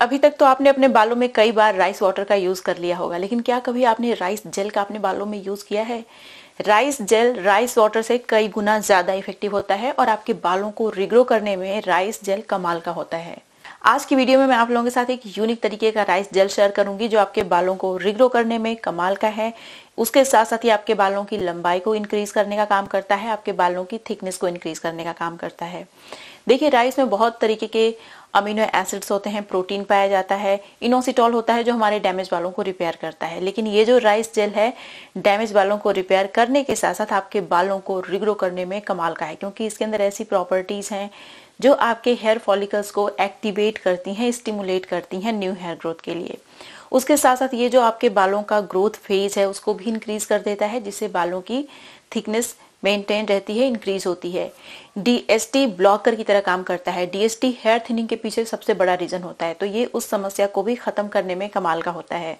अभी तक तो आपने अपने बालों में कई बार राइस वाटर का यूज़ कर लिया होगा लेकिन क्या कभी आपने राइस जेल का अपने बालों में यूज़ किया है राइस जेल राइस वाटर से कई गुना ज़्यादा इफेक्टिव होता है और आपके बालों को रिग्रो करने में राइस जेल कमाल का होता है आज की वीडियो में मैं आप लोगों के साथ एक यूनिक तरीके का राइस जेल शेयर करूंगी जो आपके बालों को रिग्रो करने में कमाल का है उसके साथ साथ ही आपके बालों की लंबाई को इंक्रीज करने का काम करता है आपके बालों की थिकनेस को इंक्रीज करने का काम करता है देखिए राइस में बहुत तरीके के अमीनो एसिड्स होते हैं प्रोटीन पाया जाता है इनोसिटॉल होता है जो हमारे डैमेज बालों को रिपेयर करता है लेकिन ये जो राइस जेल है डैमेज बालों को रिपेयर करने के साथ साथ आपके बालों को रिग्रो करने में कमाल का है क्योंकि इसके अंदर ऐसी प्रॉपर्टीज़ हैं जो आपके हेयर फॉलिकल्स को एक्टिवेट करती हैं स्टिमुलेट करती हैं न्यू हेयर ग्रोथ के लिए उसके साथ साथ ये जो आपके बालों का ग्रोथ फेज है उसको भी इंक्रीज कर देता है जिससे बालों की थिकनेस मेंटेन रहती है इंक्रीज होती है डीएसटी ब्लॉकर की तरह काम करता है डीएसटी हेयर थिनिंग के पीछे सबसे बड़ा रीजन होता है तो ये उस समस्या को भी खत्म करने में कमाल का होता है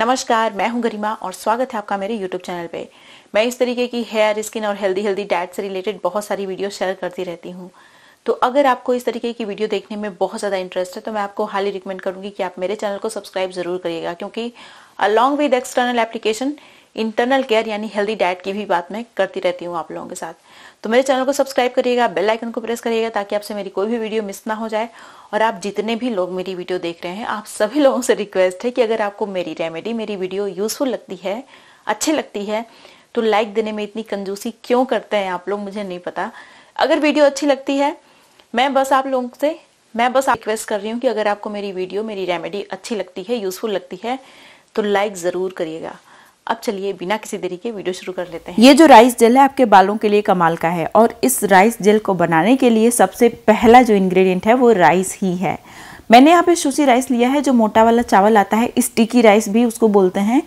नमस्कार मैं हूं गरिमा और स्वागत है आपका मेरे YouTube चैनल पे मैं इस तरीके की हेयर स्किन और हेल्दी हेल्दी डाइट से रिलेटेड बहुत सारी वीडियो शेयर करती रहती हूँ तो अगर आपको इस तरीके की वीडियो देखने में बहुत ज़्यादा इंटरेस्ट है तो मैं आपको हाईली रिकमेंड करूँगी कि आप मेरे चैनल को सब्सक्राइब ज़रूर करिएगा क्योंकि along with external application internal care यानी हेल्दी डाइट की भी बात मैं करती रहती हूँ आप लोगों के साथ तो मेरे चैनल को सब्सक्राइब करिएगा बेल आइकन को प्रेस करिएगा ताकि आपसे मेरी कोई भी वीडियो मिस ना हो जाए और आप जितने भी लोग मेरी वीडियो देख रहे हैं आप सभी लोगों से रिक्वेस्ट है कि अगर आपको मेरी रेमेडी मेरी वीडियो यूजफुल लगती है अच्छी लगती है तो लाइक देने में इतनी कंजूसी क्यों करते हैं आप लोग मुझे नहीं पता अगर वीडियो अच्छी लगती है मैं बस आप लोगों से मैं बस रिक्वेस्ट कर रही हूँ कि अगर आपको मेरी वीडियो मेरी रेमेडी अच्छी लगती है यूजफुल लगती है तो लाइक ज़रूर करिएगा अब चलिए बिना किसी देरी के वीडियो शुरू कर लेते हैं ये जो राइस जेल है आपके बालों के लिए कमाल का है और इस राइस जेल को बनाने के लिए सबसे पहला जो इंग्रेडिएंट है वो राइस ही है मैंने यहाँ पे सूसी राइस लिया है जो मोटा वाला चावल आता है स्टिकी राइस भी उसको बोलते हैं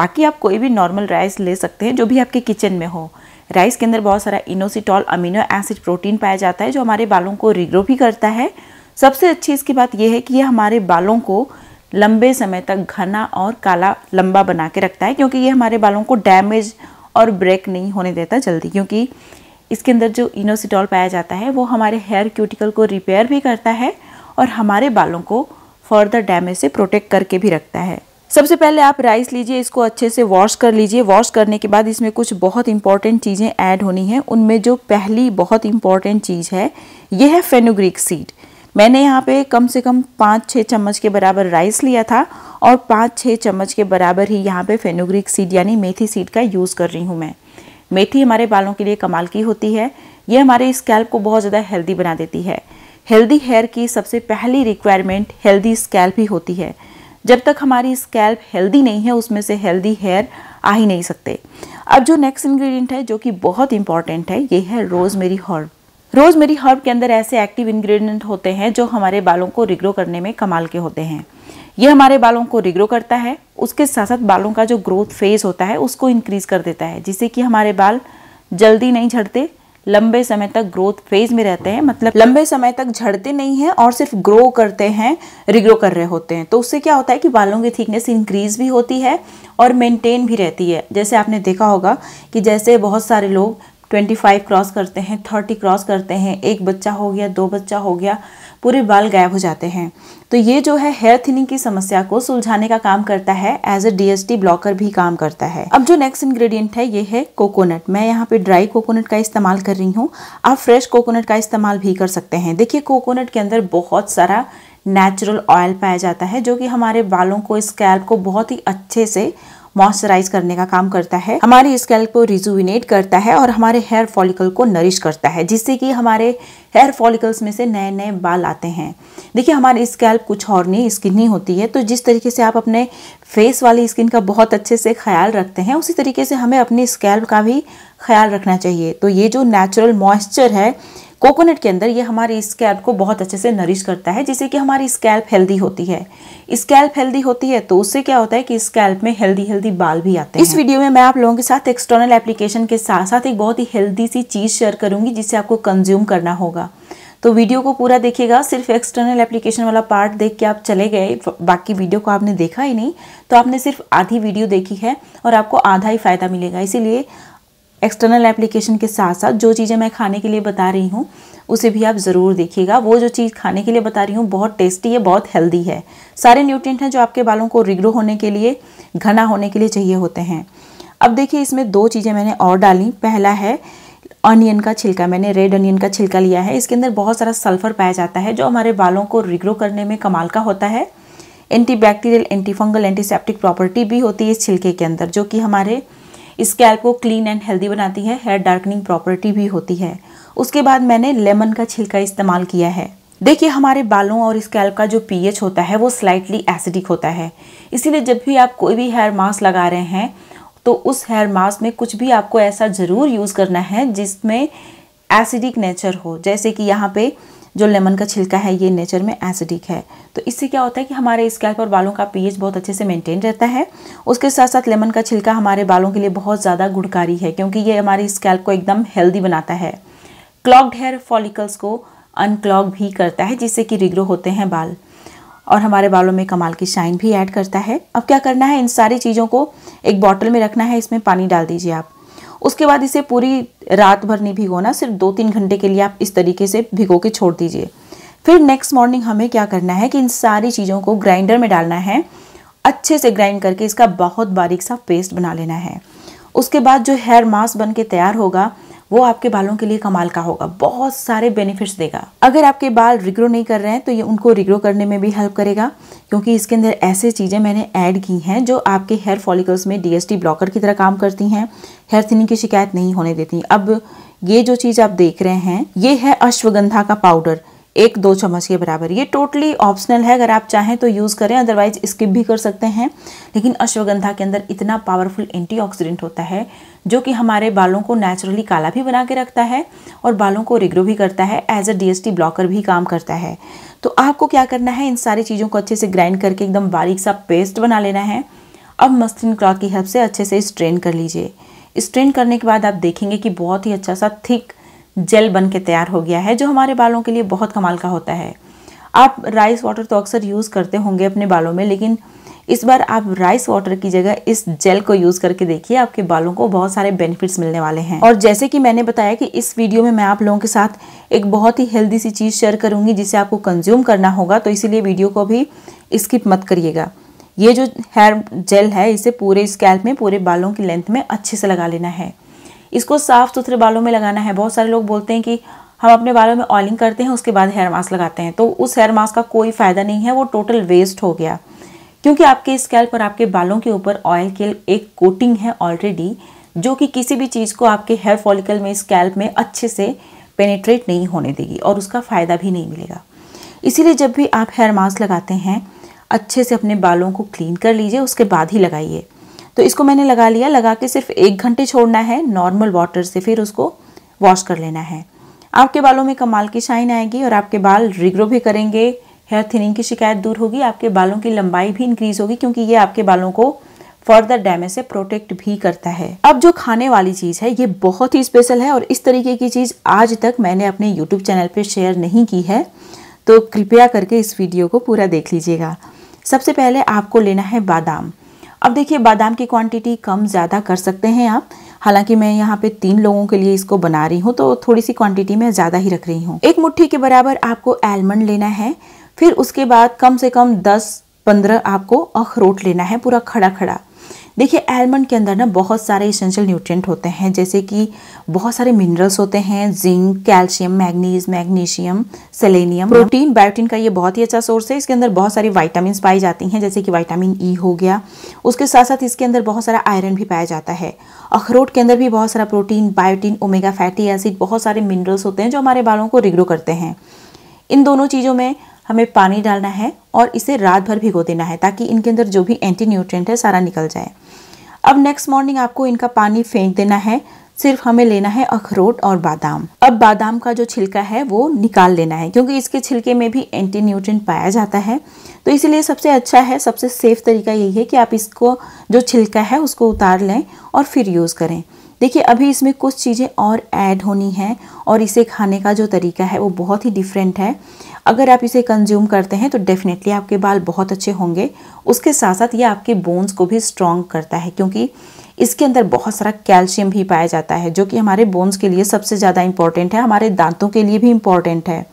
बाकी आप कोई भी नॉर्मल राइस ले सकते हैं जो भी आपके किचन में हो राइस के अंदर बहुत सारा इनोसिटॉल अमीनो एसिड प्रोटीन पाया जाता है जो हमारे बालों को रिग्रो भी करता है सबसे अच्छी इसकी बात यह है कि यह हमारे बालों को लंबे समय तक घना और काला लंबा बना के रखता है क्योंकि ये हमारे बालों को डैमेज और ब्रेक नहीं होने देता जल्दी क्योंकि इसके अंदर जो इनोसिटॉल पाया जाता है वो हमारे हेयर क्यूटिकल को रिपेयर भी करता है और हमारे बालों को फर्दर डैमेज से प्रोटेक्ट करके भी रखता है सबसे पहले आप राइस लीजिए इसको अच्छे से वॉश कर लीजिए वॉश करने के बाद इसमें कुछ बहुत इंपॉर्टेंट चीज़ें ऐड होनी हैं उनमें जो पहली बहुत इंपॉर्टेंट चीज़ है ये है फेनोग्रिक सीड मैंने यहाँ पे कम से कम पाँच छः चम्मच के बराबर राइस लिया था और पाँच छः चम्मच के बराबर ही यहाँ पे फेनोग्रिक सीड यानी मेथी सीड का यूज़ कर रही हूँ मैं मेथी हमारे बालों के लिए कमाल की होती है ये हमारे स्कैल्प को बहुत ज़्यादा हेल्दी बना देती है हेल्दी हेयर की सबसे पहली रिक्वायरमेंट हेल्दी स्कैल्प ही होती है जब तक हमारी स्कैल्प हेल्दी नहीं है उसमें से हेल्दी हेयर आ ही नहीं सकते अब जो नेक्स्ट इंग्रेडिएंट है जो कि बहुत इंपॉर्टेंट है ये है रोज़मेरी हर्ब रोज़मेरी हर्ब के अंदर ऐसे एक्टिव इंग्रेडिएंट होते हैं जो हमारे बालों को रिग्रो करने में कमाल के होते हैं ये हमारे बालों को रिग्रो करता है उसके साथ साथ बालों का जो ग्रोथ फेज होता है उसको इंक्रीज़ कर देता है जिससे कि हमारे बाल जल्दी नहीं झड़ते लंबे समय तक ग्रोथ फेज में रहते हैं मतलब लंबे समय तक झड़ते नहीं हैं और सिर्फ ग्रो करते हैं रिग्रो कर रहे होते हैं तो उससे क्या होता है कि बालों की थिकनेस इंक्रीज भी होती है और मेंटेन भी रहती है जैसे आपने देखा होगा कि जैसे बहुत सारे लोग 25 क्रॉस करते हैं 30 क्रॉस करते हैं एक बच्चा हो गया दो बच्चा हो गया पूरे बाल गायब हो जाते हैं तो ये जो है हेयर थिनिंग की समस्या को सुलझाने का काम करता है एज ए डीएसटी ब्लॉकर भी काम करता है अब जो नेक्स्ट इंग्रेडिएंट है ये है कोकोनट मैं यहाँ पे ड्राई कोकोनट का इस्तेमाल कर रही हूँ आप फ्रेश कोकोनट का इस्तेमाल भी कर सकते हैं देखिए कोकोनट के अंदर बहुत सारा नेचुरल ऑयल पाया जाता है जो कि हमारे बालों को स्कैल्प को बहुत ही अच्छे से मॉइस्चराइज करने का काम करता है हमारे स्कैल्प को रिजुविनेट करता है और हमारे हेयर फॉलिकल को नरिश करता है जिससे कि हमारे हेयर फॉलिकल्स में से नए नए बाल आते हैं देखिए हमारी स्कैल्प कुछ और नहीं स्किनी होती है तो जिस तरीके से आप अपने फेस वाली स्किन का बहुत अच्छे से ख्याल रखते हैं उसी तरीके से हमें अपनी स्कैल्प का भी ख्याल रखना चाहिए तो ये जो नेचुरल मॉइस्चर है कोकोनट के अंदर ये हमारे स्कैल्प को बहुत अच्छे से नरिश करता है जिससे कि हमारी स्कैल्प हेल्दी होती है स्कैल्प हेल्दी होती है तो उससे क्या होता है कि स्कैल्प में हेल्दी हेल्दी बाल भी आते हैं इस वीडियो में मैं आप लोगों के साथ एक्सटर्नल एप्लीकेशन के साथ साथ एक बहुत ही हेल्दी सी चीज़ शेयर करूंगी जिसे आपको कंज्यूम करना होगा तो वीडियो को पूरा देखिएगा सिर्फ एक्सटर्नल एप्लीकेशन वाला पार्ट देख के आप चले गए बाकी वीडियो को आपने देखा ही नहीं तो आपने सिर्फ आधी वीडियो देखी है और आपको आधा ही फ़ायदा मिलेगा इसीलिए एक्सटर्नल एप्लीकेशन के साथ साथ जो चीज़ें मैं खाने के लिए बता रही हूँ उसे भी आप ज़रूर देखिएगा वो जो चीज़ खाने के लिए बता रही हूँ बहुत टेस्टी है बहुत हेल्दी है सारे न्यूट्रिएंट हैं जो आपके बालों को रिग्रो होने के लिए घना होने के लिए चाहिए होते हैं अब देखिए इसमें दो चीज़ें मैंने और डाली पहला है अनियन का छिलका मैंने रेड अनियन का छिलका लिया है इसके अंदर बहुत सारा सल्फर पाया जाता है जो हमारे बालों को रिग्रो करने में कमाल का होता है antibacterial antifungal antiseptic property भी होती है इस छिलके के अंदर जो कि हमारे स्कैल्प को क्लीन एंड हेल्दी बनाती है हेयर डार्कनिंग प्रॉपर्टी भी होती है उसके बाद मैंने लेमन का छिलका इस्तेमाल किया है देखिए हमारे बालों और स्कैल्प का जो पीएच होता है वो स्लाइटली एसिडिक होता है इसीलिए जब भी आप कोई भी हेयर मास्क लगा रहे हैं तो उस हेयर मास्क में कुछ भी आपको ऐसा ज़रूर यूज़ करना है जिसमें एसिडिक नेचर हो जैसे कि यहाँ पे जो लेमन का छिलका है ये नेचर में एसिडिक है तो इससे क्या होता है कि हमारे स्कैल्प और बालों का पीएच बहुत अच्छे से मेंटेन रहता है उसके साथ साथ लेमन का छिलका हमारे बालों के लिए बहुत ज़्यादा गुणकारी है क्योंकि ये हमारे स्कैल्प को एकदम हेल्दी बनाता है क्लॉग्ड हेयर फॉलिकल्स को अनक्लॉग भी करता है जिससे कि रिग्रो होते हैं बाल और हमारे बालों में कमाल की शाइन भी ऐड करता है अब क्या करना है इन सारी चीज़ों को एक बॉटल में रखना है इसमें पानी डाल दीजिए आप उसके बाद इसे पूरी रात भर नहीं भिगोना सिर्फ दो तीन घंटे के लिए आप इस तरीके से भिगो के छोड़ दीजिए फिर नेक्स्ट मॉर्निंग हमें क्या करना है कि इन सारी चीज़ों को ग्राइंडर में डालना है अच्छे से ग्राइंड करके इसका बहुत बारीक सा पेस्ट बना लेना है उसके बाद जो हेयर मास्क बन के तैयार होगा वो आपके बालों के लिए कमाल का होगा बहुत सारे बेनिफिट्स देगा अगर आपके बाल रिग्रो नहीं कर रहे हैं तो ये उनको रिग्रो करने में भी हेल्प करेगा क्योंकि इसके अंदर ऐसे चीज़ें मैंने ऐड की हैं जो आपके हेयर फॉलिकल्स में डीएसटी ब्लॉकर की तरह काम करती हैं हेयर थिनिंग की शिकायत नहीं होने देती अब ये जो चीज़ आप देख रहे हैं ये है अश्वगंधा का पाउडर एक दो चम्मच के बराबर ये टोटली ऑप्शनल है अगर आप चाहें तो यूज़ करें अदरवाइज स्किप भी कर सकते हैं लेकिन अश्वगंधा के अंदर इतना पावरफुल एंटीऑक्सीडेंट होता है जो कि हमारे बालों को नेचुरली काला भी बना के रखता है और बालों को रिग्रो भी करता है एज अ डी ब्लॉकर भी काम करता है तो आपको क्या करना है इन सारी चीज़ों को अच्छे से ग्राइंड करके एकदम बारीक सा पेस्ट बना लेना है अब मस्तिन क्लॉथ की हेल्प से अच्छे से स्ट्रेन कर लीजिए स्ट्रेन करने के बाद आप देखेंगे कि बहुत ही अच्छा सा थिक जेल बन के तैयार हो गया है जो हमारे बालों के लिए बहुत कमाल का होता है आप राइस वाटर तो अक्सर यूज़ करते होंगे अपने बालों में लेकिन इस बार आप राइस वाटर की जगह इस जेल को यूज़ करके देखिए आपके बालों को बहुत सारे बेनिफिट्स मिलने वाले हैं और जैसे कि मैंने बताया कि इस वीडियो में मैं आप लोगों के साथ एक बहुत ही हेल्दी सी चीज़ शेयर करूंगी जिसे आपको कंज्यूम करना होगा तो इसीलिए वीडियो को भी स्किप मत करिएगा ये जो हेयर जेल है इसे पूरे स्कैल्प में पूरे बालों की लेंथ में अच्छे से लगा लेना है इसको साफ़ सुथरे बालों में लगाना है बहुत सारे लोग बोलते हैं कि हम अपने बालों में ऑयलिंग करते हैं उसके बाद हेयर मास्क लगाते हैं तो उस हेयर मास्क का कोई फ़ायदा नहीं है वो टोटल वेस्ट हो गया क्योंकि आपके स्कैल्प पर आपके बालों के ऊपर ऑयल के एक कोटिंग है ऑलरेडी जो कि किसी भी चीज़ को आपके हेयर फॉलिकल में स्कैल्प में अच्छे से पेनेट्रेट नहीं होने देगी और उसका फ़ायदा भी नहीं मिलेगा इसीलिए जब भी आप हेयर मास्क लगाते हैं अच्छे से अपने बालों को क्लीन कर लीजिए उसके बाद ही लगाइए तो इसको मैंने लगा लिया लगा के सिर्फ एक घंटे छोड़ना है नॉर्मल वाटर से फिर उसको वॉश कर लेना है आपके बालों में कमाल की शाइन आएगी और आपके बाल रिग्रो भी करेंगे हेयर थिनिंग की शिकायत दूर होगी आपके बालों की लंबाई भी इंक्रीज होगी क्योंकि ये आपके बालों को फर्दर डैमेज से प्रोटेक्ट भी करता है अब जो खाने वाली चीज़ है ये बहुत ही स्पेशल है और इस तरीके की चीज़ आज तक मैंने अपने यूट्यूब चैनल पर शेयर नहीं की है तो कृपया करके इस वीडियो को पूरा देख लीजिएगा सबसे पहले आपको लेना है बादाम अब देखिए बादाम की क्वांटिटी कम ज़्यादा कर सकते हैं आप हालांकि मैं यहाँ पे तीन लोगों के लिए इसको बना रही हूँ तो थोड़ी सी क्वांटिटी में ज़्यादा ही रख रही हूँ एक मुट्ठी के बराबर आपको एलमंड लेना है फिर उसके बाद कम से कम दस पंद्रह आपको अखरोट लेना है पूरा खड़ा खड़ा देखिए आलमंड के अंदर ना बहुत सारे इसेंशियल न्यूट्रिएंट होते हैं जैसे कि बहुत सारे मिनरल्स होते हैं zinc calcium manganese magnesium selenium protein biotin का ये बहुत ही अच्छा सोर्स है इसके अंदर बहुत सारी वाइटामिन पाई जाती हैं जैसे कि वाइटामिन ई e हो गया उसके साथ साथ इसके अंदर बहुत सारा आयरन भी पाया जाता है अखरोट के अंदर भी बहुत सारा protein biotin omega fatty acid बहुत सारे मिनरल्स होते हैं जो हमारे बालों को रिग्रो करते हैं इन दोनों चीज़ों में हमें पानी डालना है और इसे रात भर भिगो देना है ताकि इनके अंदर जो भी एंटी न्यूट्रेंट है सारा निकल जाए अब नेक्स्ट मॉर्निंग आपको इनका पानी फेंक देना है सिर्फ हमें लेना है अखरोट और बादाम अब बादाम का जो छिलका है वो निकाल लेना है क्योंकि इसके छिलके में भी एंटी न्यूट्रिएंट पाया जाता है तो इसीलिए सबसे अच्छा है सबसे सेफ तरीका यही है कि आप इसको जो छिलका है उसको उतार लें और फिर यूज़ करें देखिए अभी इसमें कुछ चीज़ें और ऐड होनी हैं और इसे खाने का जो तरीका है वो बहुत ही डिफरेंट है अगर आप इसे कंज्यूम करते हैं तो डेफिनेटली आपके बाल बहुत अच्छे होंगे उसके साथ साथ ये आपके बोन्स को भी स्ट्रॉन्ग करता है क्योंकि इसके अंदर बहुत सारा कैल्शियम भी पाया जाता है जो कि हमारे बोन्स के लिए सबसे ज़्यादा इंपॉर्टेंट है हमारे दांतों के लिए भी इम्पॉर्टेंट है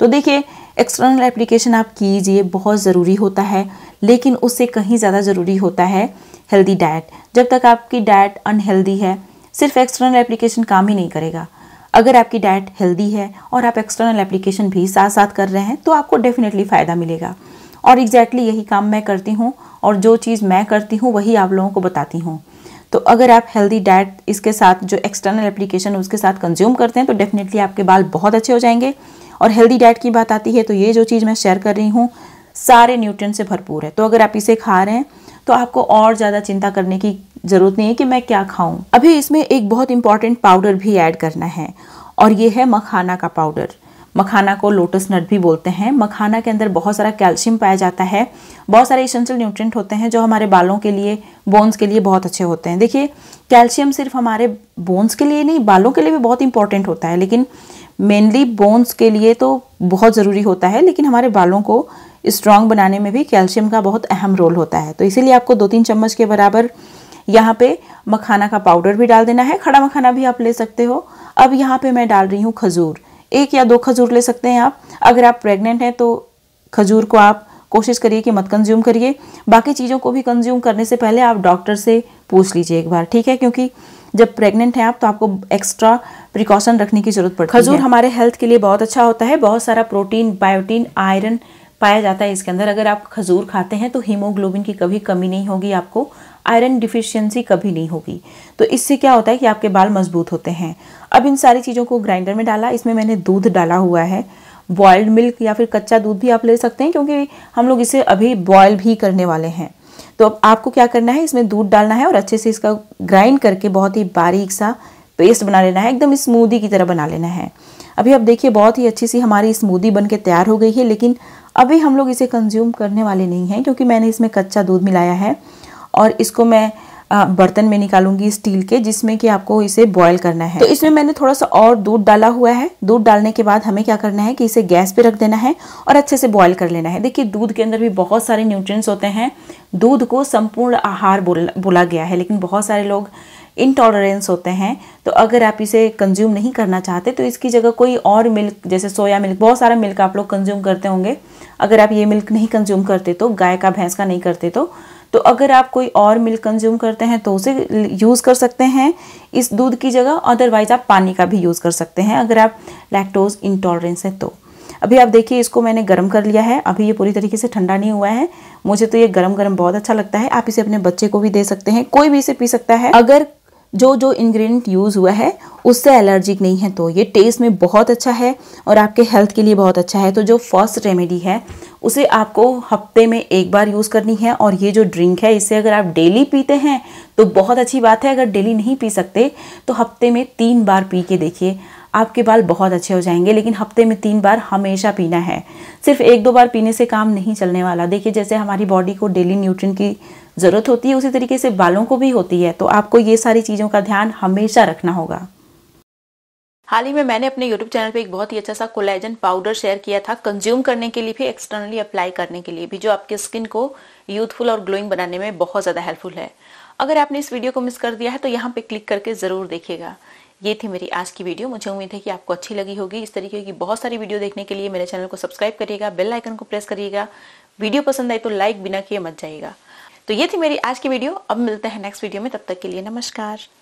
तो देखिए एक्सटर्नल एप्लीकेशन आप कीजिए बहुत ज़रूरी होता है लेकिन उससे कहीं ज़्यादा ज़रूरी होता है हेल्दी डाइट जब तक आपकी डाइट अनहेल्दी है सिर्फ एक्सटर्नल एप्लीकेशन काम ही नहीं करेगा अगर आपकी डाइट हेल्दी है और आप एक्सटर्नल एप्लीकेशन भी साथ साथ कर रहे हैं तो आपको डेफिनेटली फ़ायदा मिलेगा और एग्जैक्टली exactly यही काम मैं करती हूँ और जो चीज़ मैं करती हूँ वही आप लोगों को बताती हूँ तो अगर आप हेल्दी डाइट इसके साथ जो एक्सटर्नल एप्लीकेशन उसके साथ कंज्यूम करते हैं तो डेफिनेटली आपके बाल बहुत अच्छे हो जाएंगे और हेल्दी डाइट की बात आती है तो ये जो चीज़ मैं शेयर कर रही हूँ सारे न्यूट्रिएंट से भरपूर है तो अगर आप इसे खा रहे हैं तो आपको और ज़्यादा चिंता करने की ज़रूरत नहीं है कि मैं क्या खाऊं अभी इसमें एक बहुत इंपॉर्टेंट पाउडर भी ऐड करना है और ये है मखाना का पाउडर मखाना को लोटस नट भी बोलते हैं मखाना के अंदर बहुत सारा कैल्शियम पाया जाता है बहुत सारे इसेंशियल न्यूट्रिएंट होते हैं जो हमारे बालों के लिए बोन्स के लिए बहुत अच्छे होते हैं देखिए कैल्शियम सिर्फ हमारे बोन्स के लिए नहीं बालों के लिए भी बहुत इंपॉर्टेंट होता है लेकिन मेनली बोन्स के लिए तो बहुत ज़रूरी होता है लेकिन हमारे बालों को स्ट्रांग बनाने में भी कैल्शियम का बहुत अहम रोल होता है तो इसीलिए आपको दो तीन चम्मच के बराबर यहाँ पे मखाना का पाउडर भी डाल देना है खड़ा मखाना भी आप ले सकते हो अब यहाँ पे मैं डाल रही हूँ खजूर एक या दो खजूर ले सकते हैं आप अगर आप प्रेग्नेंट हैं तो खजूर को आप कोशिश करिए कि मत कंज्यूम करिए बाकी चीज़ों को भी कंज्यूम करने से पहले आप डॉक्टर से पूछ लीजिए एक बार ठीक है क्योंकि जब प्रेग्नेंट हैं आप तो आपको एक्स्ट्रा प्रिकॉशन रखने की ज़रूरत पड़ती खजूर है खजूर हमारे हेल्थ के लिए बहुत अच्छा होता है बहुत सारा प्रोटीन बायोटीन आयरन पाया जाता है इसके अंदर अगर आप खजूर खाते हैं तो हीमोग्लोबिन की कभी कमी नहीं होगी आपको आयरन डिफिशियंसी कभी नहीं होगी तो इससे क्या होता है कि आपके बाल मजबूत होते हैं अब इन सारी चीज़ों को ग्राइंडर में डाला इसमें मैंने दूध डाला हुआ है बॉयल्ड मिल्क या फिर कच्चा दूध भी आप ले सकते हैं क्योंकि हम लोग इसे अभी बॉयल भी करने वाले हैं तो अब आपको क्या करना है इसमें दूध डालना है और अच्छे से इसका ग्राइंड करके बहुत ही बारीक सा पेस्ट बना लेना है एकदम स्मूदी की तरह बना लेना है अभी आप देखिए बहुत ही अच्छी सी हमारी स्मूदी बन के तैयार हो गई है लेकिन अभी हम लोग इसे कंज्यूम करने वाले नहीं हैं क्योंकि मैंने इसमें कच्चा दूध मिलाया है और इसको मैं बर्तन में निकालूंगी स्टील के जिसमें कि आपको इसे बॉयल करना है तो इसमें मैंने थोड़ा सा और दूध डाला हुआ है दूध डालने के बाद हमें क्या करना है कि इसे गैस पे रख देना है और अच्छे से बॉयल कर लेना है देखिए दूध के अंदर भी बहुत सारे न्यूट्रिएंट्स होते हैं दूध को संपूर्ण आहार बोला गया है लेकिन बहुत सारे लोग इनटॉलरेंस होते हैं तो अगर आप इसे कंज्यूम नहीं करना चाहते तो इसकी जगह कोई और मिल्क जैसे सोया मिल्क बहुत सारा मिल्क आप लोग कंज्यूम करते होंगे अगर आप ये मिल्क नहीं कंज्यूम करते तो गाय का भैंस का नहीं करते तो तो अगर आप कोई और मिल्क कंज्यूम करते हैं तो उसे यूज़ कर सकते हैं इस दूध की जगह अदरवाइज़ आप पानी का भी यूज़ कर सकते हैं अगर आप लैक्टोज इंटॉलरेंस है तो अभी आप देखिए इसको मैंने गर्म कर लिया है अभी ये पूरी तरीके से ठंडा नहीं हुआ है मुझे तो ये गर्म गर्म बहुत अच्छा लगता है आप इसे अपने बच्चे को भी दे सकते हैं कोई भी इसे पी सकता है अगर जो जो इंग्रेडिएंट यूज़ हुआ है उससे एलर्जिक नहीं है तो ये टेस्ट में बहुत अच्छा है और आपके हेल्थ के लिए बहुत अच्छा है तो जो फर्स्ट रेमेडी है उसे आपको हफ्ते में एक बार यूज़ करनी है और ये जो ड्रिंक है इसे अगर आप डेली पीते हैं तो बहुत अच्छी बात है अगर डेली नहीं पी सकते तो हफ्ते में तीन बार पी के देखिए आपके बाल बहुत अच्छे हो जाएंगे लेकिन हफ्ते में तीन बार हमेशा पीना है सिर्फ एक दो बार पीने से काम नहीं चलने वाला देखिए जैसे हमारी बॉडी को डेली न्यूट्रिन की ज़रूरत होती है उसी तरीके से बालों को भी होती है तो आपको ये सारी चीज़ों का ध्यान हमेशा रखना होगा हाल ही में मैंने अपने यूट्यूब चैनल पे एक बहुत ही अच्छा सा कोलेजन पाउडर शेयर किया था कंज्यूम करने के लिए भी एक्सटर्नली अप्लाई करने के लिए भी जो आपके स्किन को यूथफुल और ग्लोइंग बनाने में बहुत ज़्यादा हेल्पफुल है अगर आपने इस वीडियो को मिस कर दिया है तो यहाँ पे क्लिक करके ज़रूर देखिएगा ये थी मेरी आज की वीडियो मुझे उम्मीद है कि आपको अच्छी लगी होगी इस तरीके की बहुत सारी वीडियो देखने के लिए मेरे चैनल को सब्सक्राइब करिएगा बेल आइकन को प्रेस करिएगा वीडियो पसंद आई तो लाइक बिना किए मत जाइएगा तो ये थी मेरी आज की वीडियो अब मिलते हैं नेक्स्ट वीडियो में तब तक के लिए नमस्कार